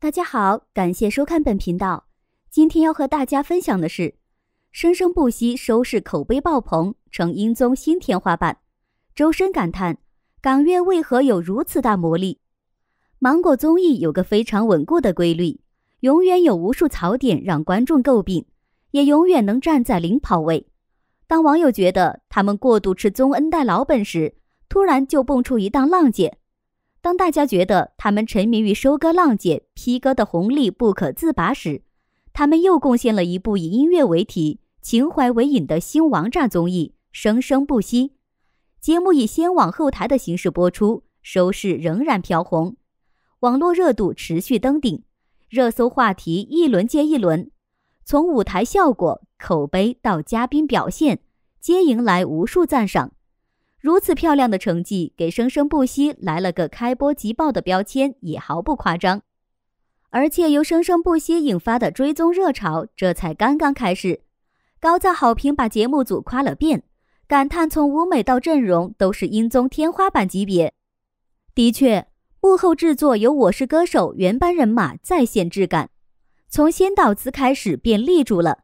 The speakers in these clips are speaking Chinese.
大家好，感谢收看本频道。今天要和大家分享的是：生生不息，收视口碑爆棚，成英宗新天花板。周深感叹：港乐为何有如此大魔力？芒果综艺有个非常稳固的规律，永远有无数槽点让观众诟病，也永远能站在领跑位。当网友觉得他们过度吃宗恩戴老本时，突然就蹦出一档浪姐。当大家觉得他们沉迷于收割浪姐 P 哥的红利不可自拔时，他们又贡献了一部以音乐为题、情怀为引的新王炸综艺《生生不息》。节目以先网后台的形式播出，收视仍然飘红，网络热度持续登顶，热搜话题一轮接一轮。从舞台效果、口碑到嘉宾表现，皆迎来无数赞赏，如此漂亮的成绩给《生生不息》来了个开播即爆的标签也毫不夸张，而且由《生生不息》引发的追踪热潮这才刚刚开始，高赞好评把节目组夸了遍，感叹从舞美到阵容都是音综天花板级别。的确，幕后制作由《我是歌手》原班人马再现质感，从先导词开始便立住了，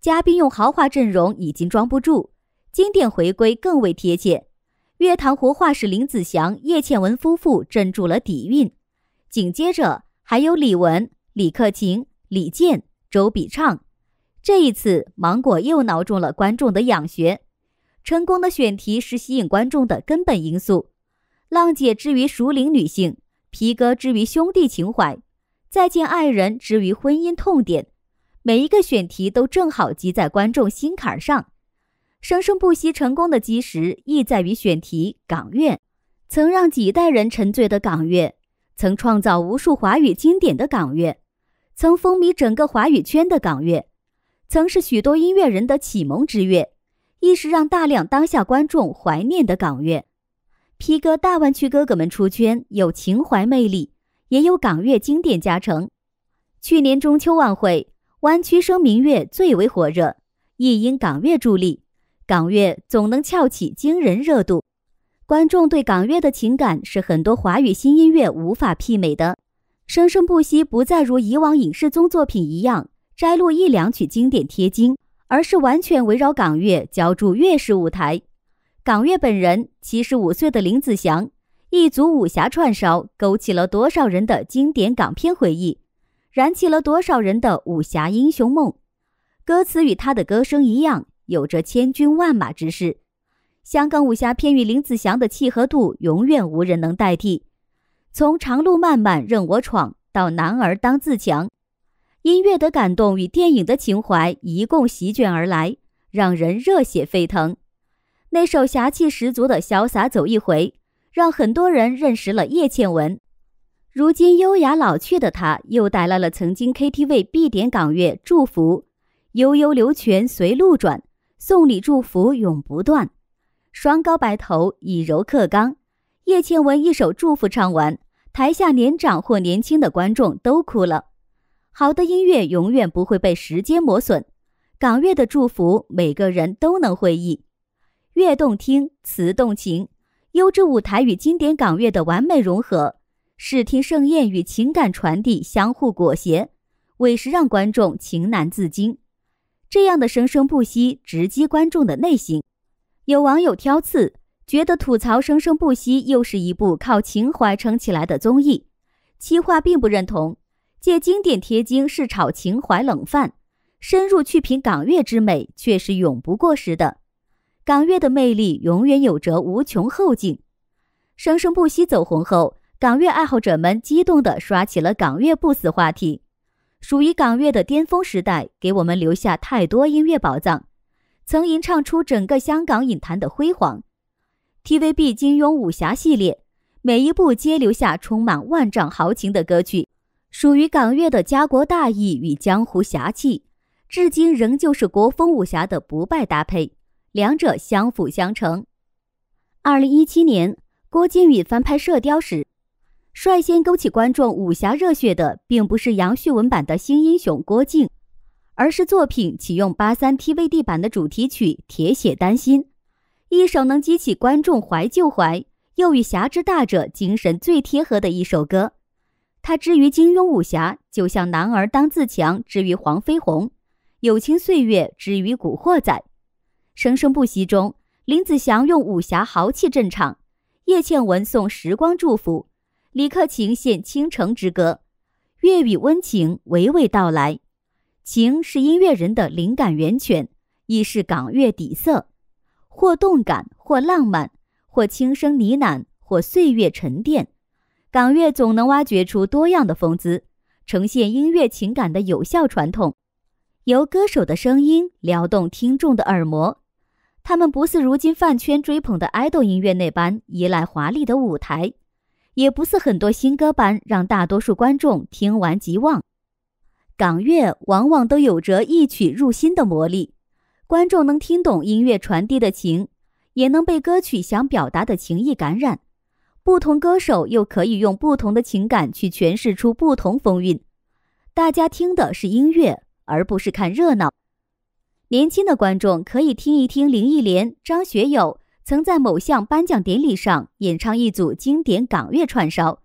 嘉宾用豪华阵容已经装不住。经典回归更为贴切，乐坛活化石林子祥、叶倩文夫妇镇住了底蕴。紧接着还有李玟、李克勤、李健、周笔畅，这一次芒果又挠中了观众的痒穴。成功的选题是吸引观众的根本因素。浪姐之于熟龄女性，皮哥之于兄弟情怀，再见爱人之于婚姻痛点，每一个选题都正好击在观众心坎上。生生不息成功的基石，亦在于选题港乐，曾让几代人沉醉的港乐，曾创造无数华语经典的港乐，曾风靡整个华语圈的港乐，曾是许多音乐人的启蒙之乐，亦是让大量当下观众怀念的港乐。P 哥大湾区哥哥们出圈，有情怀魅力，也有港乐经典加成。去年中秋晚会，《湾区声明月》最为火热，亦因港乐助力。港乐总能撬起惊人热度，观众对港乐的情感是很多华语新音乐无法媲美的。生生不息不再如以往影视综作品一样摘录一两曲经典贴金，而是完全围绕港乐浇筑乐式舞台。港乐本人七十五岁的林子祥，一组武侠串烧勾起了多少人的经典港片回忆，燃起了多少人的武侠英雄梦。歌词与他的歌声一样。有着千军万马之势，香港武侠片与林子祥的契合度永远无人能代替。从“长路漫漫任我闯”到“男儿当自强”，音乐的感动与电影的情怀一共席卷而来，让人热血沸腾。那首侠气十足的《潇洒走一回》，让很多人认识了叶倩文。如今优雅老去的她，又带来了曾经 KTV 必点港乐《祝福》，悠悠流泉随路转。送礼祝福永不断，双高白头以柔克刚。叶倩文一首祝福唱完，台下年长或年轻的观众都哭了。好的音乐永远不会被时间磨损，港乐的祝福每个人都能会意，乐动听，词动情，优质舞台与经典港乐的完美融合，视听盛宴与情感传递相互裹挟，委实让观众情难自禁。这样的生生不息直击观众的内心，有网友挑刺，觉得吐槽《生生不息》又是一部靠情怀撑起来的综艺。七话并不认同，借经典贴金是炒情怀冷饭，深入去品港乐之美却是永不过时的。港乐的魅力永远有着无穷后劲。《生生不息》走红后，港乐爱好者们激动地刷起了“港乐不死”话题。属于港乐的巅峰时代，给我们留下太多音乐宝藏，曾吟唱出整个香港影坛的辉煌。TVB 金庸武侠系列，每一部皆留下充满万丈豪情的歌曲，属于港乐的家国大义与江湖侠气，至今仍旧是国风武侠的不败搭配，两者相辅相成。二零一七年，郭靖宇翻拍《射雕》时。率先勾起观众武侠热血的，并不是杨旭文版的新英雄郭靖，而是作品启用八三 t v d 版的主题曲《铁血丹心》，一首能激起观众怀旧怀，又与侠之大者精神最贴合的一首歌。它之于金庸武侠，就像男儿当自强之于黄飞鸿，友情岁月之于古惑仔。生生不息中，林子祥用武侠豪气镇场，叶倩文送时光祝福。李克勤献《倾城之歌》，粤语温情娓娓道来。情是音乐人的灵感源泉，亦是港乐底色。或动感，或浪漫，或轻声呢喃，或岁月沉淀，港乐总能挖掘出多样的风姿，呈现音乐情感的有效传统。由歌手的声音撩动听众的耳膜，他们不似如今饭圈追捧的爱豆音乐那般依赖华丽的舞台。也不是很多新歌般让大多数观众听完即忘，港乐往往都有着一曲入心的魔力，观众能听懂音乐传递的情，也能被歌曲想表达的情意感染，不同歌手又可以用不同的情感去诠释出不同风韵，大家听的是音乐，而不是看热闹，年轻的观众可以听一听林忆莲、张学友。曾在某项颁奖典礼上演唱一组经典港乐串烧，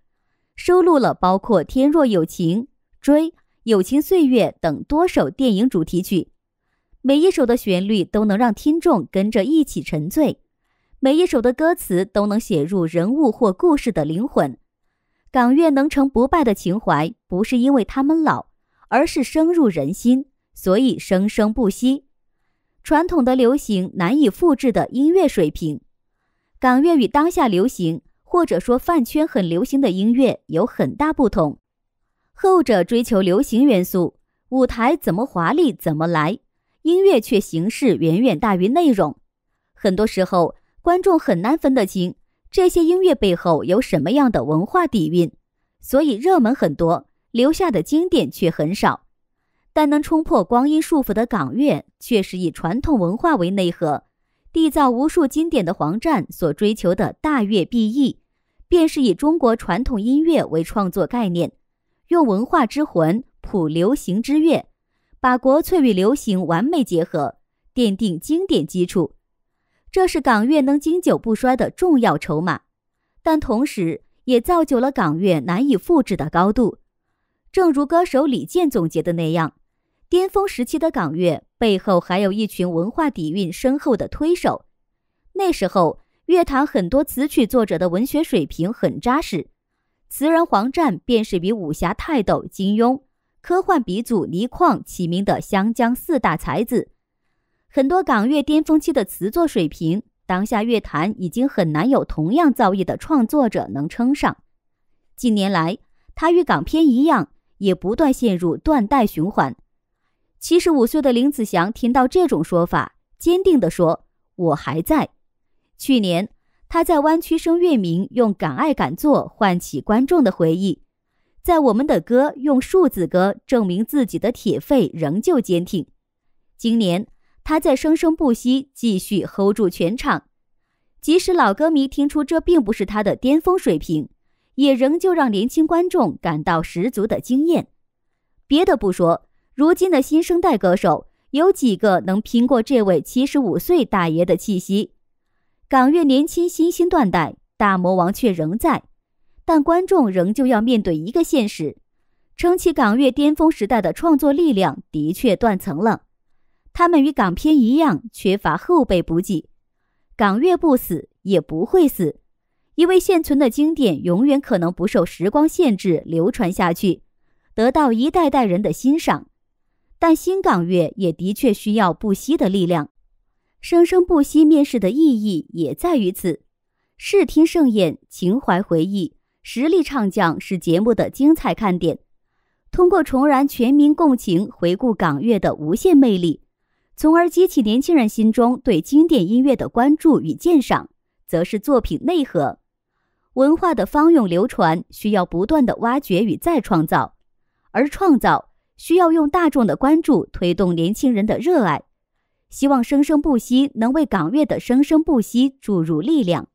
收录了包括《天若有情》《追》《友情岁月》等多首电影主题曲。每一首的旋律都能让听众跟着一起沉醉，每一首的歌词都能写入人物或故事的灵魂。港乐能成不败的情怀，不是因为他们老，而是深入人心，所以生生不息。传统的流行难以复制的音乐水平，港乐与当下流行或者说饭圈很流行的音乐有很大不同。后者追求流行元素，舞台怎么华丽怎么来，音乐却形式远远大于内容。很多时候，观众很难分得清这些音乐背后有什么样的文化底蕴，所以热门很多，留下的经典却很少。但能冲破光阴束缚的港乐，却是以传统文化为内核，缔造无数经典的黄战所追求的大乐必异，便是以中国传统音乐为创作概念，用文化之魂谱流行之乐，把国粹与流行完美结合，奠定经典基础。这是港乐能经久不衰的重要筹码，但同时也造就了港乐难以复制的高度。正如歌手李健总结的那样。巅峰时期的港乐背后，还有一群文化底蕴深厚的推手。那时候，乐坛很多词曲作者的文学水平很扎实，词人黄湛便是比武侠泰斗金庸、科幻鼻祖倪匡齐名的“湘江四大才子”。很多港乐巅峰期的词作水平，当下乐坛已经很难有同样造诣的创作者能称上。近年来，他与港片一样，也不断陷入断代循环。七十五岁的林子祥听到这种说法，坚定地说：“我还在。”去年他在《弯曲声乐名》用“敢爱敢做”唤起观众的回忆；在《我们的歌》用数字歌证明自己的铁肺仍旧坚挺。今年他在《生生不息》继续 hold 住全场，即使老歌迷听出这并不是他的巅峰水平，也仍旧让年轻观众感到十足的惊艳。别的不说。如今的新生代歌手有几个能拼过这位七十五岁大爷的气息？港乐年轻新星断代，大魔王却仍在，但观众仍旧要面对一个现实：撑起港乐巅峰时代的创作力量的确断层了。他们与港片一样缺乏后辈补给。港乐不死也不会死，因为现存的经典永远可能不受时光限制流传下去，得到一代代人的欣赏。但新港乐也的确需要不息的力量，生生不息。面试的意义也在于此。视听盛宴、情怀回忆、实力唱将，是节目的精彩看点。通过重燃全民共情，回顾港乐的无限魅力，从而激起年轻人心中对经典音乐的关注与鉴赏，则是作品内核。文化的方涌流传需要不断的挖掘与再创造，而创造。需要用大众的关注推动年轻人的热爱，希望生生不息能为港乐的生生不息注入力量。